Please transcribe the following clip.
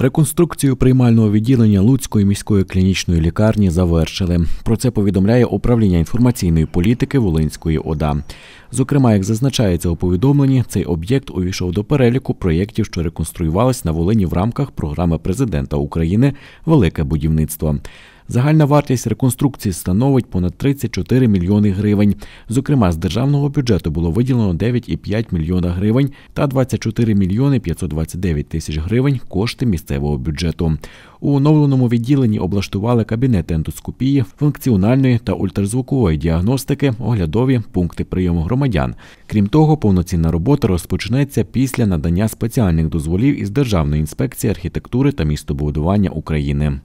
Реконструкцію приймального відділення Луцької міської клінічної лікарні завершили. Про це повідомляє управління інформаційної політики Волинської ОДА. Зокрема, як зазначається у повідомленні, цей об'єкт увійшов до переліку проєктів, що реконструювались на Волині в рамках програми президента України Велике будівництво. Загальна вартість реконструкції становить понад 34 мільйони гривень. Зокрема, з державного бюджету було виділено 9,5 мільйона гривень та 24 мільйони 529 тисяч гривень кошти місцевого бюджету. У оновленому відділенні облаштували кабінети ендоскопії, функціональної та ультразвукової діагностики, оглядові пункти прийому громадян. Крім того, повноцінна робота розпочнеться після надання спеціальних дозволів із Державної інспекції архітектури та містобудування України.